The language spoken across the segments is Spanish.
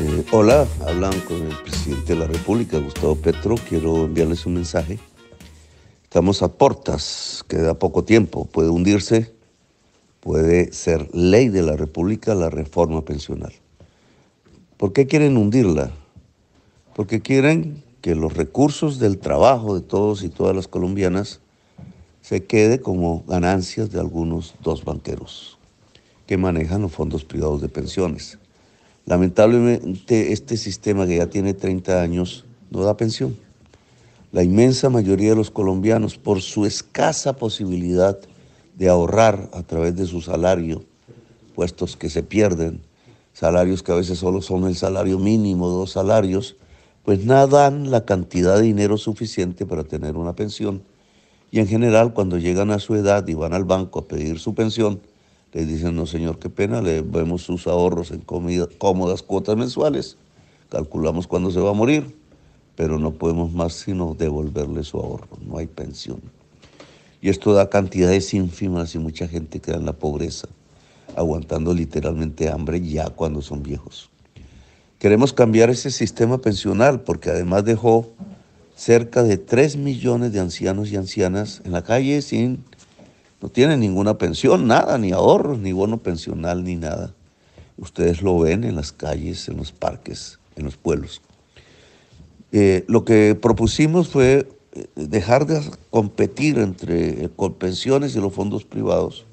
Eh, hola, hablan con el presidente de la República, Gustavo Petro. Quiero enviarles un mensaje. Estamos a portas, queda poco tiempo. Puede hundirse, puede ser ley de la República la reforma pensional. ¿Por qué quieren hundirla? Porque quieren que los recursos del trabajo de todos y todas las colombianas se quede como ganancias de algunos dos banqueros que manejan los fondos privados de pensiones. Lamentablemente este sistema que ya tiene 30 años no da pensión. La inmensa mayoría de los colombianos, por su escasa posibilidad de ahorrar a través de su salario, puestos que se pierden, salarios que a veces solo son el salario mínimo, dos salarios, pues nada dan la cantidad de dinero suficiente para tener una pensión. Y en general cuando llegan a su edad y van al banco a pedir su pensión, le dicen, no señor, qué pena, le vemos sus ahorros en comida, cómodas cuotas mensuales, calculamos cuándo se va a morir, pero no podemos más sino devolverle su ahorro, no hay pensión. Y esto da cantidades ínfimas y mucha gente queda en la pobreza, aguantando literalmente hambre ya cuando son viejos. Queremos cambiar ese sistema pensional porque además dejó cerca de 3 millones de ancianos y ancianas en la calle sin no tienen ninguna pensión, nada, ni ahorros, ni bono pensional, ni nada. Ustedes lo ven en las calles, en los parques, en los pueblos. Eh, lo que propusimos fue eh, dejar de competir entre eh, con pensiones y los fondos privados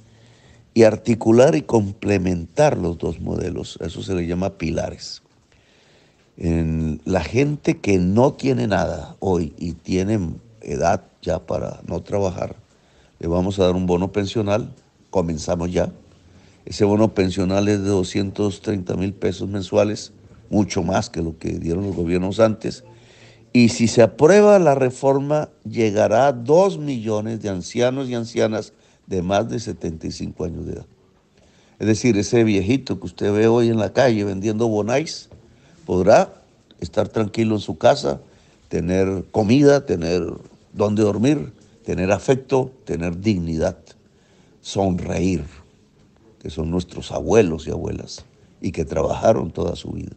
y articular y complementar los dos modelos. Eso se le llama pilares. la gente que no tiene nada hoy y tiene edad ya para no trabajar, le vamos a dar un bono pensional, comenzamos ya. Ese bono pensional es de 230 mil pesos mensuales, mucho más que lo que dieron los gobiernos antes. Y si se aprueba la reforma, llegará a 2 millones de ancianos y ancianas de más de 75 años de edad. Es decir, ese viejito que usted ve hoy en la calle vendiendo bonais podrá estar tranquilo en su casa, tener comida, tener dónde dormir, tener afecto, tener dignidad, sonreír, que son nuestros abuelos y abuelas y que trabajaron toda su vida.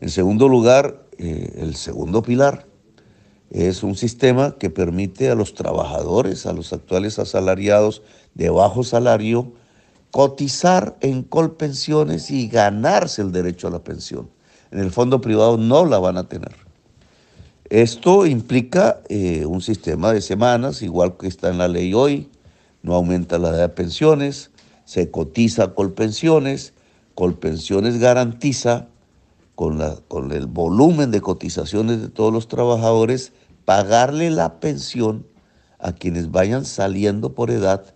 En segundo lugar, eh, el segundo pilar es un sistema que permite a los trabajadores, a los actuales asalariados de bajo salario, cotizar en colpensiones y ganarse el derecho a la pensión. En el fondo privado no la van a tener. Esto implica eh, un sistema de semanas, igual que está en la ley hoy, no aumenta la edad de pensiones, se cotiza Colpensiones, Colpensiones garantiza con, la, con el volumen de cotizaciones de todos los trabajadores pagarle la pensión a quienes vayan saliendo por edad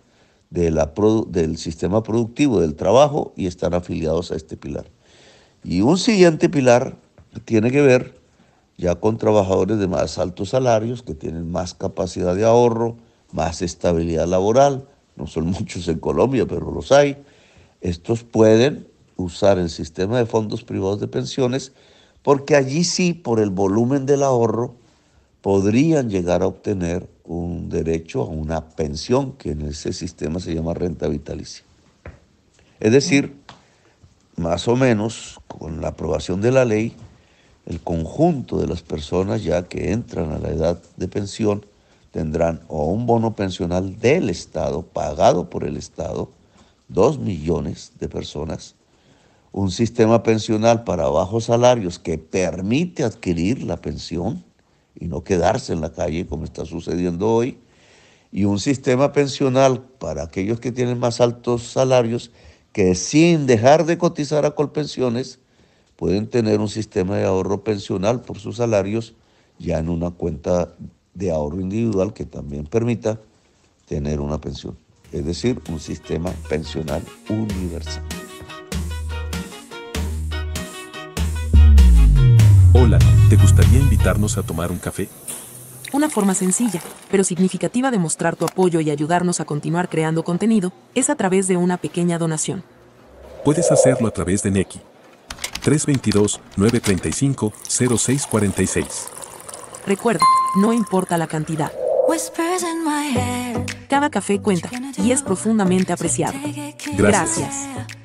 de la, del sistema productivo, del trabajo, y están afiliados a este pilar. Y un siguiente pilar tiene que ver ya con trabajadores de más altos salarios que tienen más capacidad de ahorro, más estabilidad laboral, no son muchos en Colombia, pero los hay, estos pueden usar el sistema de fondos privados de pensiones porque allí sí, por el volumen del ahorro, podrían llegar a obtener un derecho a una pensión que en ese sistema se llama renta vitalicia. Es decir, más o menos con la aprobación de la ley, el conjunto de las personas ya que entran a la edad de pensión tendrán o un bono pensional del Estado, pagado por el Estado, dos millones de personas, un sistema pensional para bajos salarios que permite adquirir la pensión y no quedarse en la calle como está sucediendo hoy, y un sistema pensional para aquellos que tienen más altos salarios que sin dejar de cotizar a Colpensiones, pueden tener un sistema de ahorro pensional por sus salarios ya en una cuenta de ahorro individual que también permita tener una pensión, es decir, un sistema pensional universal. Hola, ¿te gustaría invitarnos a tomar un café? Una forma sencilla, pero significativa de mostrar tu apoyo y ayudarnos a continuar creando contenido es a través de una pequeña donación. Puedes hacerlo a través de Neki 322-935-0646. Recuerda, no importa la cantidad. Cada café cuenta y es profundamente apreciado. Gracias. Gracias.